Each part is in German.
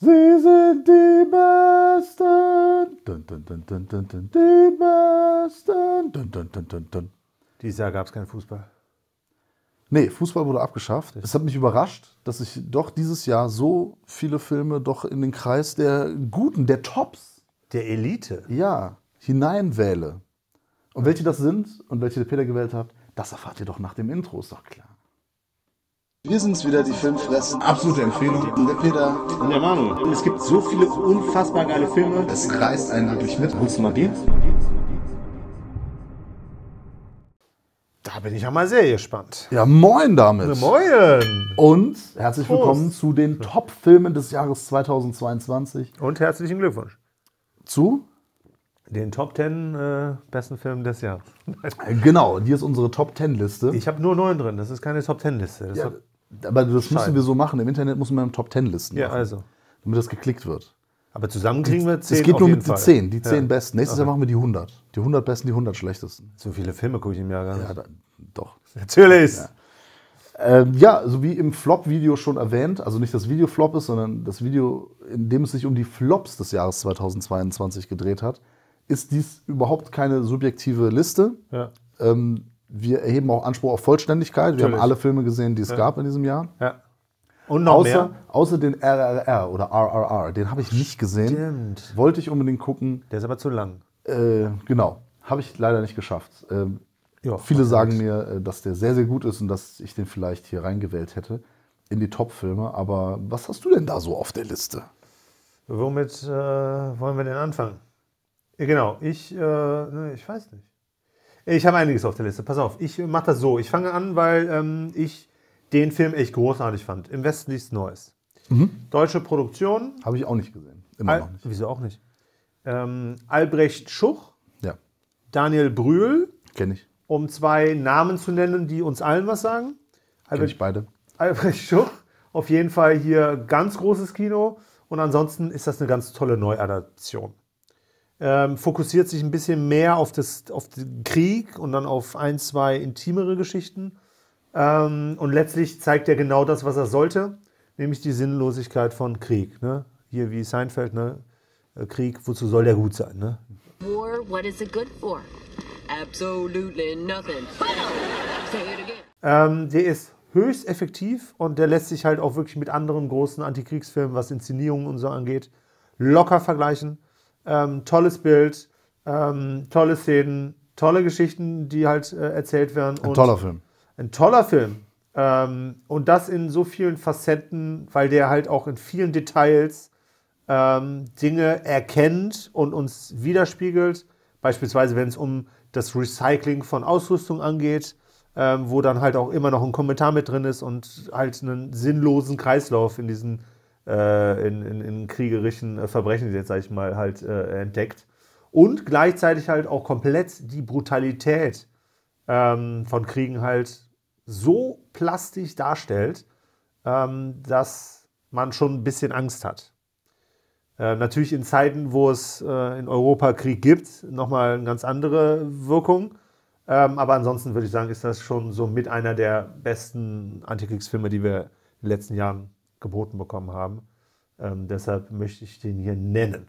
Sie sind die Besten. Dun, dun, dun, dun, dun, dun, die Besten. Dun, dun, dun, dun, dun. Dieses Jahr gab es keinen Fußball. Nee, Fußball wurde abgeschafft. Es hat mich überrascht, dass ich doch dieses Jahr so viele Filme doch in den Kreis der Guten, der Tops. Der Elite. Ja, hineinwähle. Und welche das sind und welche der Peter gewählt hat, das erfahrt ihr doch nach dem Intro, ist doch klar. Wir sind's wieder, die Filmfressen. Absolute Empfehlung. Und der Peter. Und der Manu. Es gibt so viele unfassbar geile Filme. Es reißt einen wirklich mit. Holst du mal die? Da bin ich ja mal sehr gespannt. Ja, moin damit. moin. Und herzlich Prost. willkommen zu den Top-Filmen des Jahres 2022. Und herzlichen Glückwunsch. Zu? Den Top 10 äh, besten Filmen des Jahres. Äh, genau, hier ist unsere Top 10 Liste. Ich habe nur neun drin, das ist keine Top 10 Liste. ja, aber das Schein. müssen wir so machen. Im Internet muss man im Top Ten listen. Ja, machen, also. Damit das geklickt wird. Aber zusammen kriegen wir 10. Es geht nur mit den 10, die 10 ja. besten. Nächstes okay. Jahr machen wir die 100. Die 100 besten, die 100 schlechtesten. So viele Filme gucke ich im Jahr gar nicht. Ja, da, doch. Natürlich. Ja. Ähm, ja, so wie im Flop-Video schon erwähnt, also nicht das Video Flop ist, sondern das Video, in dem es sich um die Flops des Jahres 2022 gedreht hat, ist dies überhaupt keine subjektive Liste. Ja. Ähm, wir erheben auch Anspruch auf Vollständigkeit. Natürlich. Wir haben alle Filme gesehen, die es ja. gab in diesem Jahr. Ja. Und noch außer, mehr? Außer den RRR oder RRR, den habe ich nicht gesehen. Stimmt. Wollte ich unbedingt gucken. Der ist aber zu lang. Äh, genau, habe ich leider nicht geschafft. Ähm, jo, viele sagen ist. mir, äh, dass der sehr, sehr gut ist und dass ich den vielleicht hier reingewählt hätte in die Top-Filme. Aber was hast du denn da so auf der Liste? Womit äh, wollen wir denn anfangen? Äh, genau, ich, äh, ne, ich weiß nicht. Ich habe einiges auf der Liste. Pass auf, ich mache das so. Ich fange an, weil ähm, ich den Film echt großartig fand. Im Westen nichts Neues. Mhm. Deutsche Produktion. Habe ich auch nicht gesehen. Immer Al noch nicht. Wieso auch nicht? Ähm, Albrecht Schuch. Ja. Daniel Brühl. Kenne ich. Um zwei Namen zu nennen, die uns allen was sagen. Kenne ich beide. Albrecht Schuch. Auf jeden Fall hier ganz großes Kino. Und ansonsten ist das eine ganz tolle Neuadaption ähm, fokussiert sich ein bisschen mehr auf, das, auf den Krieg und dann auf ein, zwei intimere Geschichten. Ähm, und letztlich zeigt er genau das, was er sollte, nämlich die Sinnlosigkeit von Krieg. Ne? Hier wie Seinfeld, ne? Äh, Krieg, wozu soll der gut sein? Ne? War, what is it good for? Absolutely nothing. Say it again. Ähm, der ist höchst effektiv und der lässt sich halt auch wirklich mit anderen großen Antikriegsfilmen, was Inszenierungen und so angeht, locker vergleichen. Ähm, tolles Bild, ähm, tolle Szenen, tolle Geschichten, die halt äh, erzählt werden. Ein und toller Film. Ein toller Film. Ähm, und das in so vielen Facetten, weil der halt auch in vielen Details ähm, Dinge erkennt und uns widerspiegelt. Beispielsweise, wenn es um das Recycling von Ausrüstung angeht, ähm, wo dann halt auch immer noch ein Kommentar mit drin ist und halt einen sinnlosen Kreislauf in diesen äh, in, in, in, kriegerischen äh, Verbrechen jetzt, sage ich mal, halt äh, entdeckt. Und gleichzeitig halt auch komplett die Brutalität ähm, von Kriegen halt so plastisch darstellt, ähm, dass man schon ein bisschen Angst hat. Äh, natürlich in Zeiten, wo es äh, in Europa Krieg gibt, nochmal eine ganz andere Wirkung. Ähm, aber ansonsten würde ich sagen, ist das schon so mit einer der besten Antikriegsfilme, die wir in den letzten Jahren geboten bekommen haben. Ähm, deshalb möchte ich den hier nennen.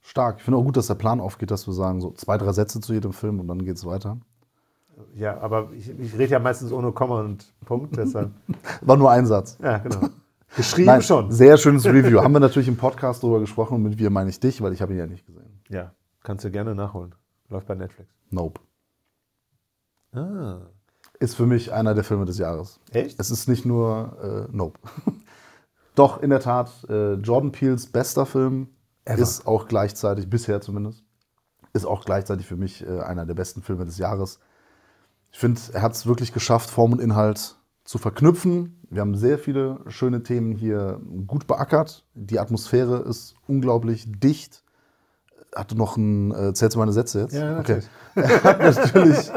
Stark. Ich finde auch gut, dass der Plan aufgeht, dass wir sagen, so zwei, drei Sätze zu jedem Film und dann geht es weiter. Äh, ja, aber ich, ich rede ja meistens ohne Komma und Punkt, deshalb. War nur ein Satz. Ja, genau. Geschrieben Nein, schon. Sehr schönes Review. haben wir natürlich im Podcast darüber gesprochen und mit wir meine ich dich, weil ich habe ihn ja nicht gesehen. Ja, kannst du gerne nachholen. Läuft bei Netflix. Nope. Ah. Ist für mich einer der Filme des Jahres. Echt? Es ist nicht nur äh, Nope. Doch, in der Tat, äh, Jordan Peels bester Film Ever. ist auch gleichzeitig, bisher zumindest, ist auch gleichzeitig für mich äh, einer der besten Filme des Jahres. Ich finde, er hat es wirklich geschafft, Form und Inhalt zu verknüpfen. Wir haben sehr viele schöne Themen hier gut beackert. Die Atmosphäre ist unglaublich dicht hatte noch ein, äh, zählst du meine Sätze jetzt? Ja, natürlich. Okay. Er hat natürlich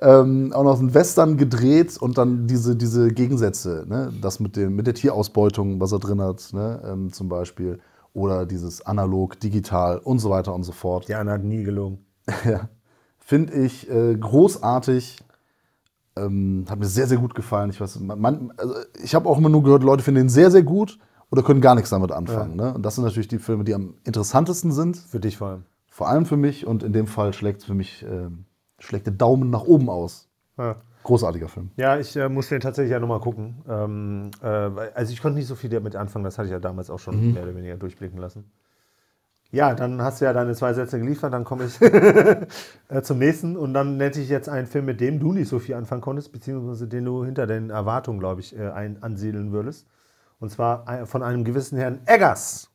ähm, auch noch einen Western gedreht und dann diese, diese Gegensätze, ne? das mit, dem, mit der Tierausbeutung, was er drin hat, ne? Ähm, zum Beispiel. Oder dieses analog, digital und so weiter und so fort. Ja, hat nie gelogen. ja. Finde ich äh, großartig. Ähm, hat mir sehr, sehr gut gefallen. Ich also ich habe auch immer nur gehört, Leute finden ihn sehr, sehr gut oder können gar nichts damit anfangen. Ja. Ne? Und das sind natürlich die Filme, die am interessantesten sind. Für dich vor allem. Vor allem für mich und in dem Fall schlägt es für mich äh, schlägt der Daumen nach oben aus. Ja. Großartiger Film. Ja, ich äh, muss den tatsächlich ja nochmal gucken. Ähm, äh, also ich konnte nicht so viel damit anfangen, das hatte ich ja damals auch schon mhm. mehr oder weniger durchblicken lassen. Ja, dann hast du ja deine zwei Sätze geliefert, dann komme ich äh, zum nächsten und dann nenne ich jetzt einen Film, mit dem du nicht so viel anfangen konntest, beziehungsweise den du hinter den Erwartungen, glaube ich, äh, ein ansiedeln würdest. Und zwar äh, von einem gewissen Herrn Eggers.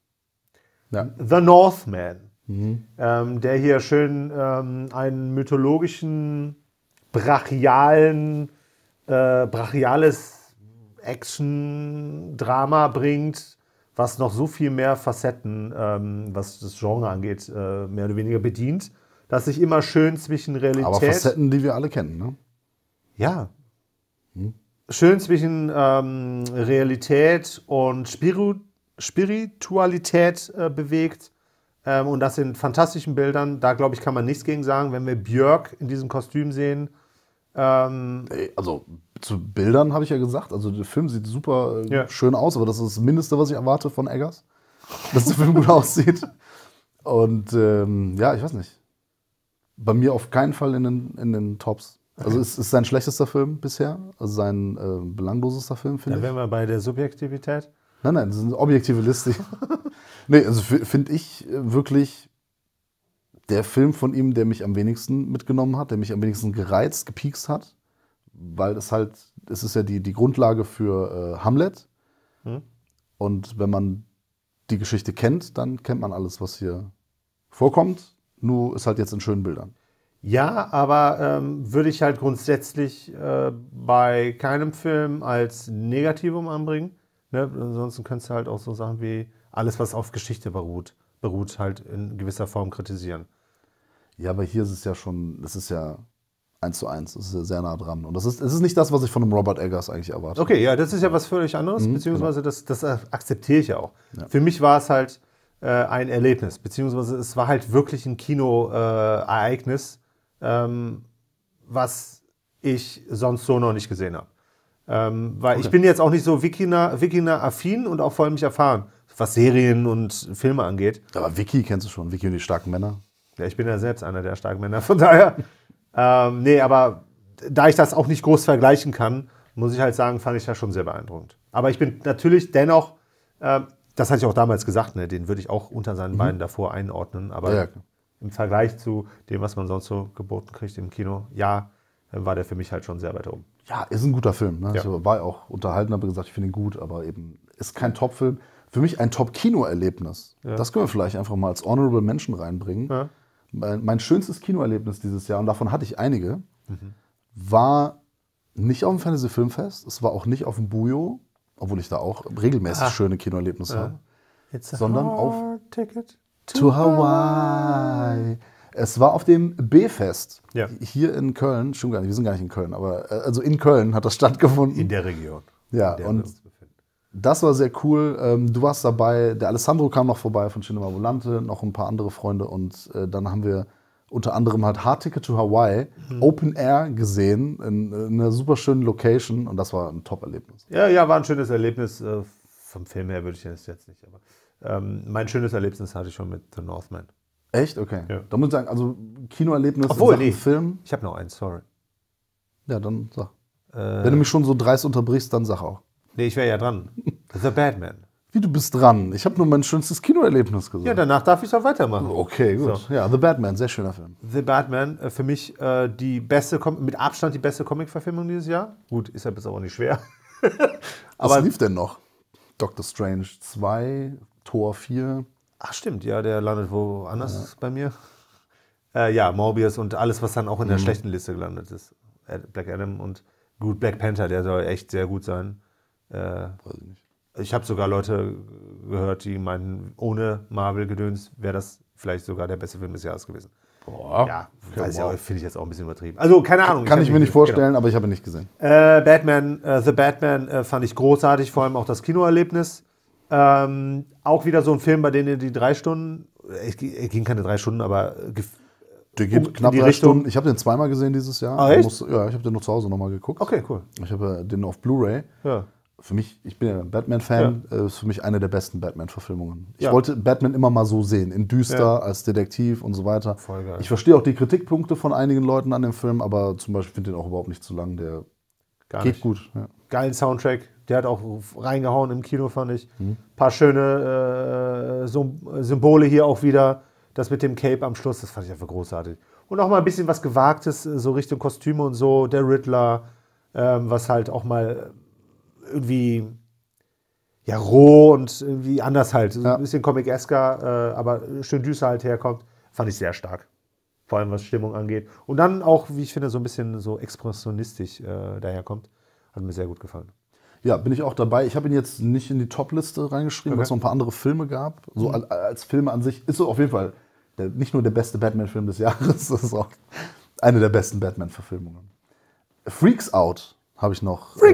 Ja. The Northman. Mhm. Ähm, der hier schön ähm, einen mythologischen, brachialen, äh, brachiales Action-Drama bringt, was noch so viel mehr Facetten, ähm, was das Genre angeht, äh, mehr oder weniger bedient, dass sich immer schön zwischen Realität. Aber Facetten, die wir alle kennen, ne? Ja. Hm schön zwischen ähm, Realität und Spiru Spiritualität äh, bewegt. Ähm, und das in fantastischen Bildern. Da, glaube ich, kann man nichts gegen sagen. Wenn wir Björk in diesem Kostüm sehen. Ähm also zu Bildern habe ich ja gesagt. Also der Film sieht super äh, ja. schön aus, aber das ist das Mindeste, was ich erwarte von Eggers. Dass der Film gut aussieht. Und ähm, ja, ich weiß nicht. Bei mir auf keinen Fall in den, in den Tops. Also es ist sein schlechtester Film bisher, also sein äh, belanglosester Film, finde ich. Da wären wir bei der Subjektivität. Nein, nein, das ist eine objektive Liste. nee, also finde ich äh, wirklich der Film von ihm, der mich am wenigsten mitgenommen hat, der mich am wenigsten gereizt, gepiekst hat, weil es halt, es ist ja die, die Grundlage für äh, Hamlet. Hm. Und wenn man die Geschichte kennt, dann kennt man alles, was hier vorkommt. Nur ist halt jetzt in schönen Bildern. Ja, aber ähm, würde ich halt grundsätzlich äh, bei keinem Film als Negativum anbringen. Ne? Ansonsten könntest du halt auch so Sachen wie alles, was auf Geschichte beruht, beruht halt in gewisser Form kritisieren. Ja, aber hier ist es ja schon, das ist ja eins zu eins, das ist ja sehr nah dran. Und das ist, das ist nicht das, was ich von einem Robert Eggers eigentlich erwarte. Okay, ja, das ist ja was völlig anderes, mhm, beziehungsweise genau. das, das äh, akzeptiere ich ja auch. Ja. Für mich war es halt äh, ein Erlebnis, beziehungsweise es war halt wirklich ein Kinoereignis. Äh, ähm, was ich sonst so noch nicht gesehen habe. Ähm, weil okay. ich bin jetzt auch nicht so Wikinger, affin und auch vor allem nicht erfahren, was Serien und Filme angeht. Aber Wiki kennst du schon, Wiki und die starken Männer. Ja, ich bin ja selbst einer der starken Männer, von daher. ähm, nee, aber da ich das auch nicht groß vergleichen kann, muss ich halt sagen, fand ich das schon sehr beeindruckend. Aber ich bin natürlich dennoch, äh, das hatte ich auch damals gesagt, ne, den würde ich auch unter seinen mhm. beiden davor einordnen. Aber ja, ja im Vergleich zu dem, was man sonst so geboten kriegt im Kino, ja, äh, war der für mich halt schon sehr weit oben. Ja, ist ein guter Film. Ne? Ja. Ich war auch unterhalten, habe gesagt, ich finde ihn gut, aber eben ist kein Top-Film. Für mich ein Top-Kino-Erlebnis. Ja. Das können wir vielleicht einfach mal als Honorable Menschen reinbringen. Ja. Mein, mein, schönstes Kinoerlebnis dieses Jahr, und davon hatte ich einige, mhm. war nicht auf dem Fantasy-Filmfest, es war auch nicht auf dem Bujo, obwohl ich da auch regelmäßig ah. schöne Kinoerlebnisse habe, sondern auf Ticket to Hawaii. Es war auf dem B-Fest ja. hier in Köln, schon gar nicht, wir sind gar nicht in Köln, aber äh, also in Köln hat das stattgefunden. In der Region. Ja, der und das war sehr cool. Ähm, du warst dabei, der Alessandro kam noch vorbei von Cinema Volante, noch ein paar andere Freunde und äh, dann haben wir unter anderem halt Hard Ticket to Hawaii mhm. Open Air gesehen in, in einer super schönen Location und das war ein Top-Erlebnis. Ja, ja, war ein schönes Erlebnis. Äh, vom Film her würde ich das jetzt nicht, aber ähm, mein schönes Erlebnis hatte ich schon mit The Northman. Echt? Okay. Ja. Da muss ich sagen, also Kinoerlebnis Obwohl, in nee. Film. Ich habe noch eins, sorry. Ja, dann sag. Äh, Wenn du mich schon so dreist unterbrichst, dann sag auch. Nee, ich wäre ja dran. The Batman. Wie du bist dran. Ich habe nur mein schönstes Kinoerlebnis gesagt. Ja, danach darf ich es auch weitermachen. Okay, gut. So. Ja, The Batman, sehr schöner Film. The Batman, äh, für mich äh, die beste, mit Abstand die beste Comic-Verfilmung dieses Jahr. Gut, ist ja bis auch nicht schwer. Was lief denn noch? Doctor Strange 2, Tor 4. Ach stimmt, ja, der landet woanders ja. bei mir. Äh, ja, Morbius und alles, was dann auch in der mhm. schlechten Liste gelandet ist. Black Adam und gut, Black Panther, der soll echt sehr gut sein. Äh, Weiß ich nicht. Ich habe sogar Leute gehört, die meinten, ohne Marvel-Gedöns wäre das vielleicht sogar der beste Film des Jahres gewesen. Boah. Ja, finde ich jetzt auch ein bisschen übertrieben. Also, keine Ahnung. Kann ich, ich mir nicht vorstellen, genau. aber ich habe ihn nicht gesehen. Äh, Batman, äh, The Batman äh, fand ich großartig, vor allem auch das Kinoerlebnis. Ähm, auch wieder so ein Film, bei dem ihr die drei Stunden, es ging keine drei Stunden, aber der geht um, knapp drei Richtung. Stunden. Ich habe den zweimal gesehen dieses Jahr. Ah, echt? Muss, ja, ich habe den noch zu Hause nochmal geguckt. Okay, cool. Ich habe äh, den auf Blu-ray. Ja. Für mich, ich bin ja ein Batman-Fan, ja. Äh, ist für mich eine der besten Batman-Verfilmungen. Ich ja. wollte Batman immer mal so sehen, in düster, als Detektiv und so weiter. Voll geil. Ich verstehe auch die Kritikpunkte von einigen Leuten an dem Film, aber zum Beispiel finde ich den auch überhaupt nicht zu lang. Der Gar geht nicht. gut. Ja. Geilen Soundtrack, der hat auch reingehauen im Kino, fand ich. Mhm. Paar schöne äh, Symbole hier auch wieder. Das mit dem Cape am Schluss, das fand ich einfach großartig. Und auch mal ein bisschen was Gewagtes, äh, so Richtung Kostüme und so, der Riddler, ähm, was halt auch mal irgendwie ja roh und irgendwie anders halt. So ja. Ein bisschen Comic-esker, äh, aber schön düster halt herkommt. Fand ich sehr stark. Vor allem was Stimmung angeht. Und dann auch, wie ich finde, so ein bisschen so expressionistisch äh, daherkommt. Hat mir sehr gut gefallen. Ja, bin ich auch dabei. Ich habe ihn jetzt nicht in die Top-Liste reingeschrieben, okay. weil es noch ein paar andere Filme gab. So mhm. als Filme an sich ist so auf jeden Fall der, nicht nur der beste Batman-Film des Jahres, das ist auch eine der besten Batman-Verfilmungen. Freaks Out habe ich noch äh,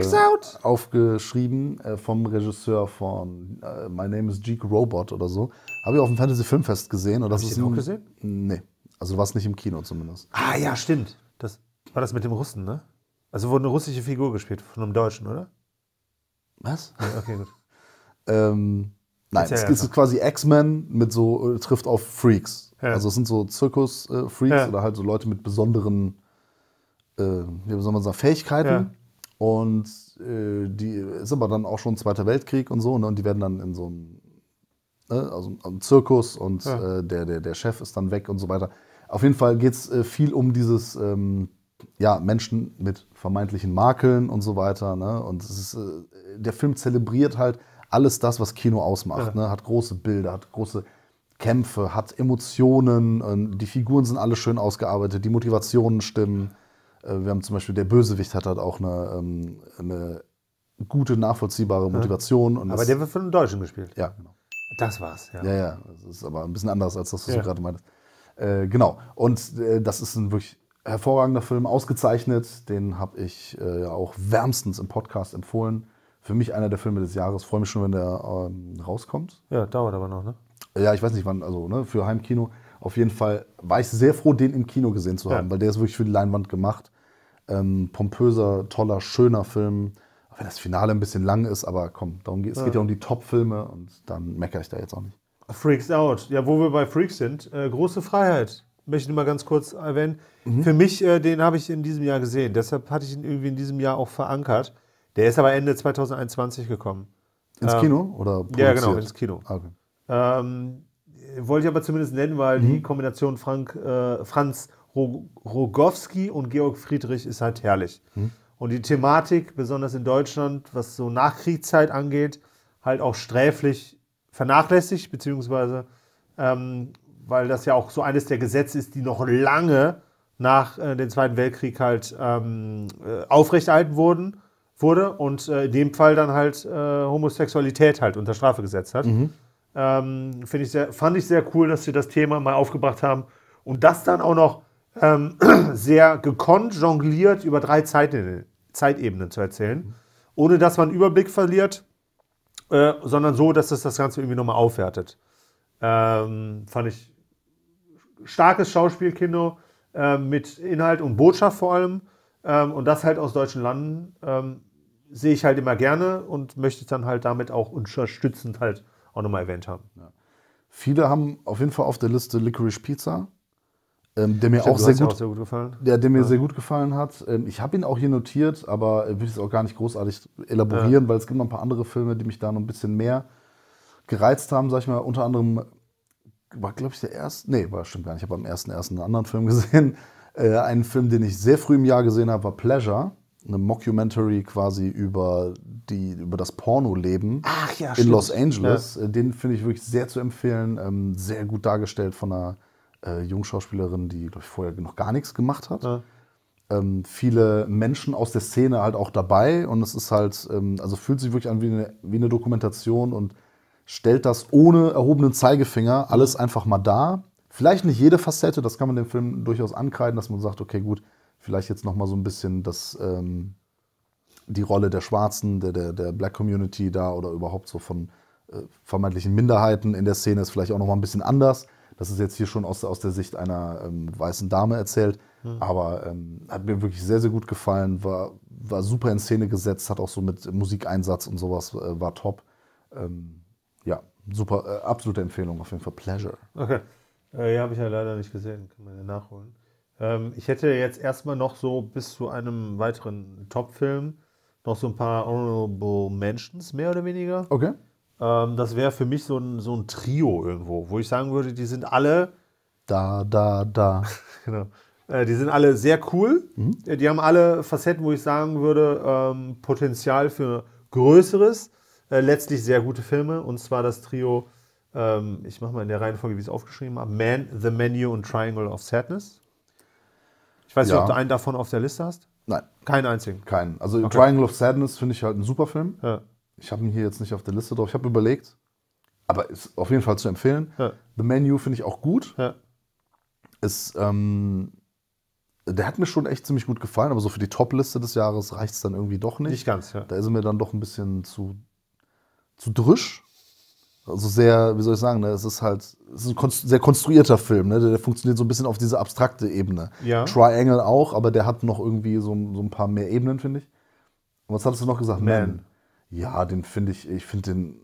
aufgeschrieben äh, vom Regisseur von äh, My Name is Jeek Robot oder so. Habe ich auf dem Fantasy Filmfest gesehen. Hast du das den auch gesehen? Nee. Also war es nicht im Kino zumindest. Ah ja, stimmt. Das war das mit dem Russen, ne? Also wurde eine russische Figur gespielt von einem Deutschen, oder? Was? Okay, gut. ähm, nein, ja es, ist quasi X-Men mit so, äh, trifft auf Freaks. Ja. Also es sind so Zirkus-Freaks ja. oder halt so Leute mit besonderen, äh, wie soll man sagen, Fähigkeiten. Und äh, die ist aber dann auch schon Zweiter Weltkrieg und so, ne? Und die werden dann in so einem, ne? also einem Zirkus und äh, der, der, der Chef ist dann weg und so weiter. Auf jeden Fall geht es äh, viel um dieses ähm, ja, Menschen mit vermeintlichen Makeln und so weiter. Ne? Und ist, äh, der Film zelebriert halt alles das, was Kino ausmacht. Ja. Ne? Hat große Bilder, hat große Kämpfe, hat Emotionen, ähm, die Figuren sind alle schön ausgearbeitet, die Motivationen stimmen. Äh, wir haben zum Beispiel, der Bösewicht hat halt auch eine, ähm, eine gute, nachvollziehbare Motivation. aber der wird von einem Deutschen gespielt. Ja, genau. Das war's, ja. Ja, ja. Das ist aber ein bisschen anders, als das, was ja. du gerade meintest. Äh, genau. Und äh, das ist ein wirklich hervorragender Film, ausgezeichnet. Den habe ich äh, auch wärmstens im Podcast empfohlen. Für mich einer der Filme des Jahres. Freue mich schon, wenn der ähm, rauskommt. Ja, dauert aber noch, ne? Ja, ich weiß nicht wann, also ne, für Heimkino. Auf jeden Fall war ich sehr froh, den im Kino gesehen zu haben, ja. weil der ist wirklich für die Leinwand gemacht. Ähm, pompöser, toller, schöner Film. Auch wenn das Finale ein bisschen lang ist, aber komm, darum geht, es geht ja um die Top-Filme und dann meckere ich da jetzt auch nicht. Freaks Out. Ja, wo wir bei Freaks sind, äh, große Freiheit möchte ich nur mal ganz kurz erwähnen. Mhm. Für mich, äh, den habe ich in diesem Jahr gesehen. Deshalb hatte ich ihn irgendwie in diesem Jahr auch verankert. Der ist aber Ende 2021 gekommen. Ins ähm, Kino oder Ja, genau, ins Kino. Ah, okay. Ähm, wollte ich aber zumindest nennen, weil mhm. die Kombination Frank, äh, Franz Rogowski und Georg Friedrich ist halt herrlich. Mhm. Und die Thematik, besonders in Deutschland, was so Nachkriegszeit angeht, halt auch sträflich vernachlässigt, beziehungsweise ähm, weil das ja auch so eines der Gesetze ist, die noch lange nach äh, dem Zweiten Weltkrieg halt ähm, äh, aufrechterhalten wurden, wurde und äh, in dem Fall dann halt äh, Homosexualität halt unter Strafe gesetzt hat. Mhm. Ähm, ich sehr, fand ich sehr cool, dass sie das Thema mal aufgebracht haben und das dann auch noch ähm, sehr gekonnt jongliert über drei Zeitebenen, Zeitebenen zu erzählen, ohne dass man Überblick verliert, äh, sondern so, dass es das Ganze irgendwie nochmal aufwertet. Ähm, fand ich starkes Schauspielkino äh, mit Inhalt und Botschaft vor allem. Ähm, und das halt aus deutschen Landen ähm, sehe ich halt immer gerne und möchte es dann halt damit auch unterstützend halt auch nochmal erwähnt haben. Ja. Viele haben auf jeden Fall auf der Liste Licorice Pizza. Ähm, der mir Stimmt, auch, sehr gut, auch, sehr gut, gefallen. Der, der mir ja. sehr gut gefallen hat. Ähm, ich habe ihn auch hier notiert, aber will es auch gar nicht großartig elaborieren, ja. weil es gibt noch ein paar andere Filme, die mich da noch ein bisschen mehr gereizt haben, sag ich mal, unter anderem war, glaube ich, der erste, nee, war stimmt gar nicht, ich habe am ersten ersten einen anderen Film gesehen. Äh, einen Film, den ich sehr früh im Jahr gesehen habe, war Pleasure. Eine Mockumentary quasi über, die, über das Pornoleben ja, in Los Angeles. Ja. Äh, den finde ich wirklich sehr zu empfehlen. Ähm, sehr gut dargestellt von einer äh, Jungschauspielerin, die, glaube ich, vorher noch gar nichts gemacht hat. Ja. Ähm, viele Menschen aus der Szene halt auch dabei und es ist halt, ähm, also fühlt sich wirklich an wie eine, wie eine Dokumentation und stellt das ohne erhobenen Zeigefinger alles einfach mal dar. Vielleicht nicht jede Facette, das kann man dem Film durchaus ankreiden, dass man sagt, okay, gut, vielleicht jetzt noch mal so ein bisschen das, ähm, die Rolle der Schwarzen, der, der, der Black Community da oder überhaupt so von äh, vermeintlichen Minderheiten in der Szene ist vielleicht auch noch mal ein bisschen anders. Das ist jetzt hier schon aus, aus der Sicht einer ähm, weißen Dame erzählt. Mhm. Aber ähm, hat mir wirklich sehr, sehr gut gefallen, war, war super in Szene gesetzt, hat auch so mit Musikeinsatz und sowas, äh, war top. Ähm, ja, super, äh, absolute Empfehlung auf jeden Fall. Pleasure. Okay. Äh, ja, habe ich ja leider nicht gesehen. Kann man ja nachholen. Ähm, ich hätte jetzt erstmal noch so bis zu einem weiteren Top-Film noch so ein paar Honorable Mentions, mehr oder weniger. Okay. Ähm, das wäre für mich so ein, so ein Trio irgendwo, wo ich sagen würde, die sind alle. Da, da, da. genau. Äh, die sind alle sehr cool. Mhm. Äh, die haben alle Facetten, wo ich sagen würde, ähm, Potenzial für Größeres. Äh, letztlich sehr gute Filme. Und zwar das Trio, ähm, ich mache mal in der Reihenfolge, wie ich es aufgeschrieben habe: Man, The Menu und Triangle of Sadness. Ich weiß ja. nicht, ob du einen davon auf der Liste hast. Nein. Keinen einzigen. Keinen. Also okay. Triangle of Sadness finde ich halt einen super Film. Ja. Ich habe ihn hier jetzt nicht auf der Liste drauf. Ich habe überlegt, aber ist auf jeden Fall zu empfehlen. Ja. The Menu finde ich auch gut. Ja. Ist, ähm, der hat mir schon echt ziemlich gut gefallen, aber so für die Top-Liste des Jahres reicht es dann irgendwie doch nicht. Nicht ganz, ja. Da ist er mir dann doch ein bisschen zu zu drisch. Also sehr, wie soll ich sagen, ne? es ist halt es ist ein sehr konstruierter Film. Ne? Der, der, funktioniert so ein bisschen auf diese abstrakte Ebene. Ja. Triangle auch, aber der hat noch irgendwie so, so ein paar mehr Ebenen, finde ich. Und was hattest du noch gesagt? Man. Man. Ja, den finde ich, ich finde den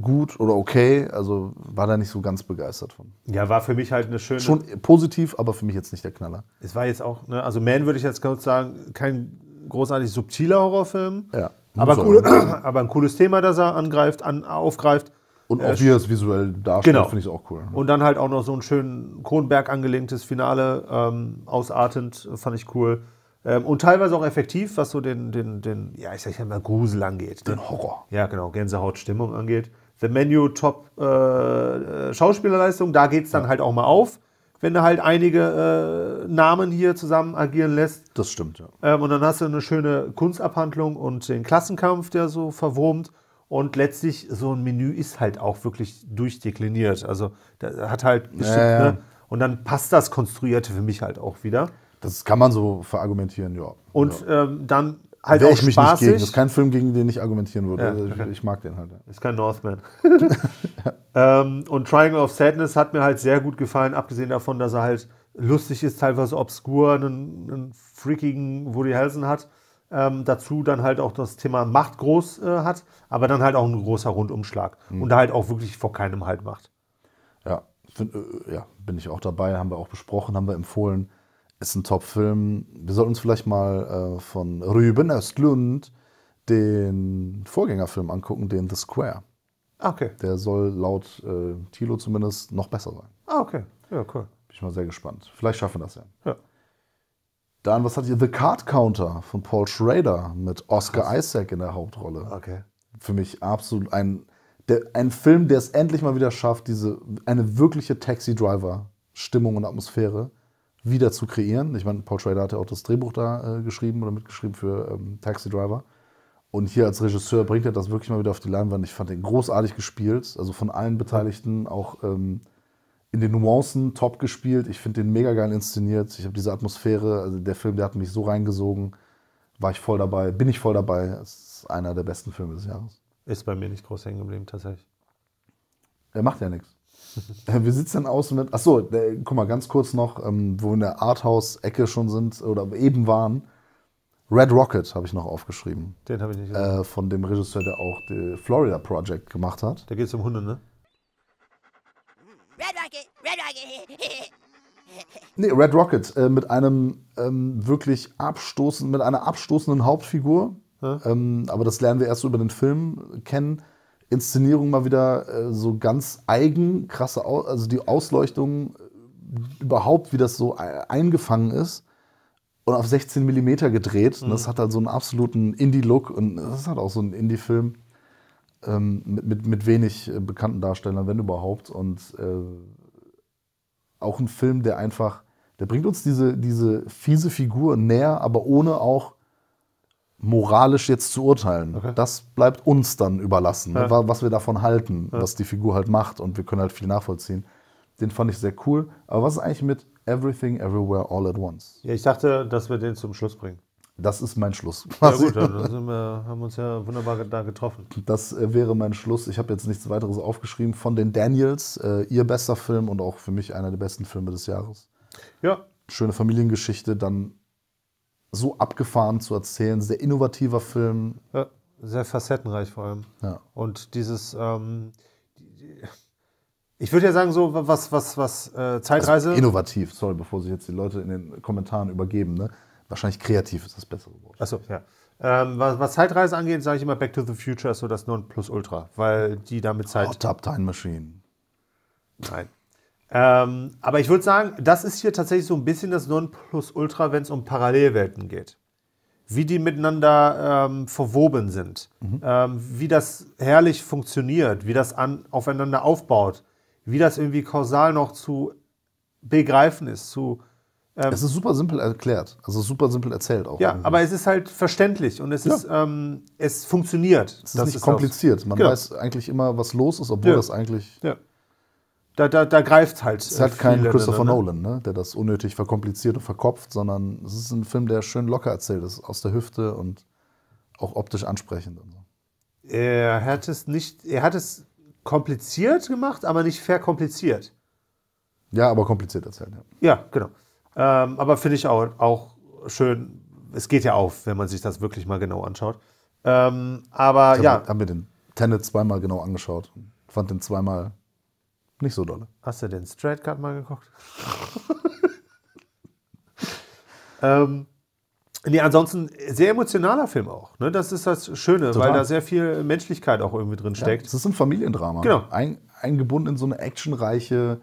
gut oder okay. Also war da nicht so ganz begeistert von. Ja, war für mich halt eine schöne. Schon positiv, aber für mich jetzt nicht der Knaller. Es war jetzt auch, ne? also Man würde ich jetzt kurz sagen, kein großartig subtiler Horrorfilm. Ja. Aber, cool, aber, ein cooles Thema, das er angreift, an, aufgreift. Und äh, auch äh, wie er es visuell darstellt, genau. finde ich auch cool. Ne? Und dann halt auch noch so ein schön Kronberg angelehntes Finale, ähm, ausartend, fand ich cool. Ähm, und teilweise auch effektiv, was so den, den, den ja, ich sag ja mal, Grusel angeht. Den Horror. Ja, genau, Gänsehautstimmung angeht. The Menu Top äh, äh Schauspielerleistung, da geht es dann ja. halt auch mal auf wenn du halt einige äh, Namen hier zusammen agieren lässt. Das stimmt, ja. Ähm, und dann hast du eine schöne Kunstabhandlung und den Klassenkampf, der so verwurmt. Und letztlich, so ein Menü ist halt auch wirklich durchdekliniert. Also, der hat halt bestimmt, ja, Ne? Und dann passt das Konstruierte für mich halt auch wieder. Das kann man so verargumentieren, ja. Und ähm, dann halt auch ich mich spaßig. Nicht gegen. Das ist kein Film, gegen den ich argumentieren würde. Ja, okay. Also ich, ich, mag den halt. Ist kein Northman. ähm, und Triangle of Sadness hat mir halt sehr gut gefallen, abgesehen davon, dass er halt lustig ist, teilweise obskur, einen, einen freakigen Woody Harrelson hat. Ähm, dazu dann halt auch das Thema Macht groß äh, hat, aber dann halt auch ein großer Rundumschlag mhm. und da halt auch wirklich vor keinem Halt macht. Ja, find, äh, ja, bin ich auch dabei, haben wir auch besprochen, haben wir empfohlen ist ein Top-Film. Wir sollten uns vielleicht mal äh, von Rüben Östlund den Vorgängerfilm angucken, den The Square. Ah, okay. Der soll laut äh, Thilo zumindest noch besser sein. Ah, okay. Ja, cool. Bin ich mal sehr gespannt. Vielleicht schaffen wir das ja. Ja. Dann, was hat ihr? The Card Counter von Paul Schrader mit Oscar Krass. Isaac in der Hauptrolle. Okay. Für mich absolut ein, der, ein Film, der es endlich mal wieder schafft, diese eine wirkliche Taxi-Driver-Stimmung und Atmosphäre wieder zu kreieren. Ich meine, Paul Schrader hat ja auch das Drehbuch da äh, geschrieben oder mitgeschrieben für ähm, Taxi Driver. Und hier als Regisseur bringt er das wirklich mal wieder auf die Leinwand. Ich fand den großartig gespielt, also von allen Beteiligten auch ähm, in den Nuancen top gespielt. Ich finde den mega geil inszeniert. Ich habe diese Atmosphäre, also der Film, der hat mich so reingesogen. War ich voll dabei, bin ich voll dabei. Es ist einer der besten Filme des Jahres. Ist bei mir nicht groß hängen geblieben, tatsächlich. Er macht ja nichts. Äh, wir sitzen außen mit. Achso, der, äh, guck mal, ganz kurz noch, ähm, wo wir in der Arthouse-Ecke schon sind oder eben waren. Red Rocket habe ich noch aufgeschrieben. Den habe ich nicht gesehen. Äh, von dem Regisseur, der auch die Florida Project gemacht hat. Da geht es um Hunde, ne? Red Rocket, Red Rocket. nee, Red Rocket äh, mit einem ähm, wirklich abstoßenden, mit einer abstoßenden Hauptfigur. Ja. Ähm, aber das lernen wir erst über den Film kennen Inszenierung mal wieder äh, so ganz eigen, krasse, Au also die Ausleuchtung äh, überhaupt, wie das so äh, eingefangen ist und auf 16 mm gedreht. Mhm. das hat dann halt so einen absoluten Indie-Look und das ist halt auch so ein Indie-Film ähm, mit, mit, mit, wenig äh, bekannten Darstellern, wenn überhaupt. Und äh, auch ein Film, der einfach, der bringt uns diese, diese fiese Figur näher, aber ohne auch moralisch jetzt zu urteilen. Okay. Das bleibt uns dann überlassen, ne? ja. ne, was wir davon halten, ja. was die Figur halt macht und wir können halt viel nachvollziehen. Den fand ich sehr cool. Aber was ist eigentlich mit Everything Everywhere All at Once? Ja, ich dachte, dass wir den zum Schluss bringen. Das ist mein Schluss. Ja gut, dann wir, haben wir uns ja wunderbar da getroffen. Das äh, wäre mein Schluss. Ich habe jetzt nichts weiteres aufgeschrieben von den Daniels. Äh, ihr bester Film und auch für mich einer der besten Filme des Jahres. Ja. Schöne Familiengeschichte, dann so abgefahren zu erzählen. Sehr innovativer Film. Ja, sehr facettenreich vor allem. Ja. Und dieses. Ähm, ich würde ja sagen, so was, was, was äh, Zeitreise. Also innovativ, sorry, bevor sich jetzt die Leute in den Kommentaren übergeben. Ne? Wahrscheinlich kreativ ist das bessere Wort. Achso, ja. Ähm, was, was, Zeitreise angeht, sage ich immer, Back to the Future ist so das Nonplusultra, weil die damit Zeit. Oh, Tub Time Machine. Nein. Ähm, aber ich würde sagen, das ist hier tatsächlich so ein bisschen das Nonplusultra, wenn es um Parallelwelten geht. Wie die miteinander ähm, verwoben sind, mhm. ähm, wie das herrlich funktioniert, wie das an, aufeinander aufbaut, wie das irgendwie kausal noch zu begreifen ist, zu, ähm es ist super simpel erklärt, also super simpel erzählt auch. Ja, irgendwie. aber es ist halt verständlich und es ja. ist, ähm, es funktioniert. Es ist nicht ist kompliziert. Man genau. weiß eigentlich immer, was los ist, obwohl ja. das eigentlich. Ja da, da, da greift es halt. Es hat äh, keinen Christopher ne, ne? Nolan, ne? der das unnötig verkompliziert und verkopft, sondern es ist ein Film, der schön locker erzählt ist, aus der Hüfte und auch optisch ansprechend. Er hat es nicht, er hat es kompliziert gemacht, aber nicht verkompliziert. Ja, aber kompliziert erzählt. Ja, ja genau. Ähm, aber finde ich auch, auch schön. Es geht ja auf, wenn man sich das wirklich mal genau anschaut. Ähm, aber ich hab, ja. Haben wir den Tenet zweimal genau angeschaut. und Fand den zweimal nicht so dolle. Hast du den Straight Cut mal geguckt? ähm, nee, ansonsten sehr emotionaler Film auch. Ne? Das ist das Schöne, Total. weil da sehr viel Menschlichkeit auch irgendwie drin steckt. Es ja, ist ein Familiendrama. Genau. Ein, eingebunden in so eine actionreiche,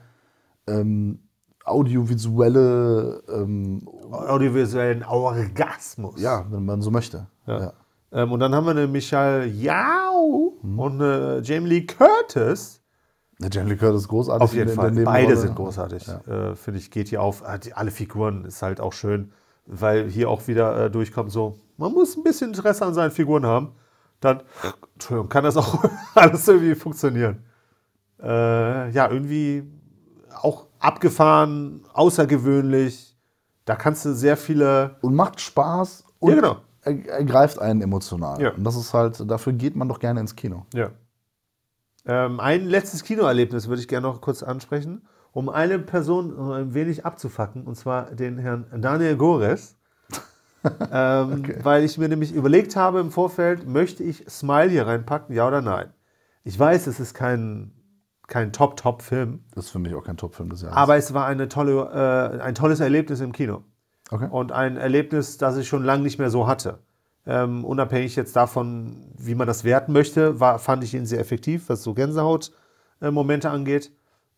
ähm, audiovisuelle. Ähm, Audiovisuellen Orgasmus. Ja, wenn man so möchte. Ja. ja. Ähm, und dann haben wir eine Michael Yao mhm. und eine Jamie Lee Curtis Jamie Curtis ist großartig. Auf jeden Fall. Beide sind großartig. Ja. Äh, Finde ich, geht hier auf. Ah, alle Figuren ist halt auch schön, weil hier auch wieder äh, durchkommt so, man muss ein bisschen Interesse an seinen Figuren haben. Dann kann das auch alles irgendwie funktionieren. Äh, ja, irgendwie auch abgefahren, außergewöhnlich. Da kannst du sehr viele. Und macht Spaß und ja, genau. ergreift einen emotional. Ja. Und das ist halt, dafür geht man doch gerne ins Kino. Ja. Ähm, ein letztes Kinoerlebnis würde ich gerne noch kurz ansprechen, um eine Person ein wenig abzufacken, und zwar den Herrn Daniel Gores. ähm, okay. Weil ich mir nämlich überlegt habe im Vorfeld, möchte ich Smile hier reinpacken, ja oder nein? Ich weiß, es ist kein, kein Top-Top-Film. Das ist für mich auch kein Top-Film das Jahres. Aber es war eine tolle, äh, ein tolles Erlebnis im Kino. Okay. Und ein Erlebnis, das ich schon lange nicht mehr so hatte. Ähm, unabhängig jetzt davon, wie man das werten möchte, war, fand ich ihn sehr effektiv, was so Gänsehaut-Momente äh, angeht.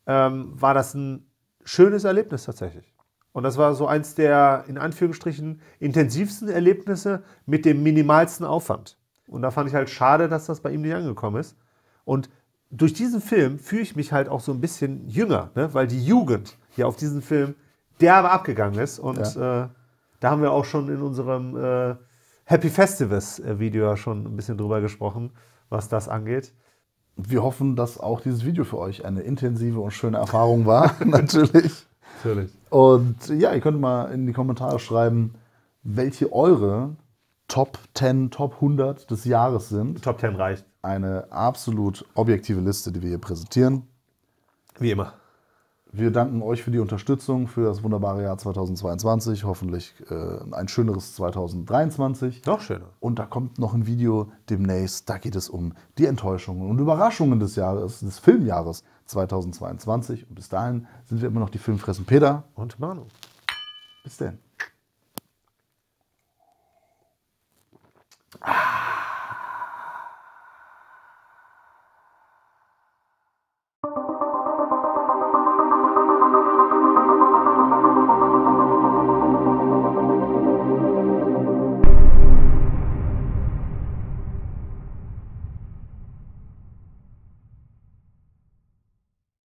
Ähm, war das ein schönes Erlebnis tatsächlich. Und das war so eins der in Anführungsstrichen intensivsten Erlebnisse mit dem minimalsten Aufwand. Und da fand ich halt schade, dass das bei ihm nicht angekommen ist. Und durch diesen Film fühle ich mich halt auch so ein bisschen jünger, ne? weil die Jugend hier auf diesen Film derbe abgegangen ist. Und ja. äh, da haben wir auch schon in unserem äh, Happy Festivals äh, Video ja schon ein bisschen drüber gesprochen, was das angeht. Wir hoffen, dass auch dieses Video für euch eine intensive und schöne Erfahrung war, natürlich. natürlich. Und äh, ja, ihr könnt mal in die Kommentare schreiben, welche eure Top 10, Top 100 des Jahres sind. Top 10 reicht. Eine absolut objektive Liste, die wir hier präsentieren. Wie immer. Wir danken euch für die Unterstützung, für das wunderbare Jahr 2022. Hoffentlich äh, ein schöneres 2023. Noch schöner. Und da kommt noch ein Video demnächst. Da geht es um die Enttäuschungen und Überraschungen des Jahres, des Filmjahres 2022. Und bis dahin sind wir immer noch die Filmfressen Peter und Manu. Bis denn. Ah.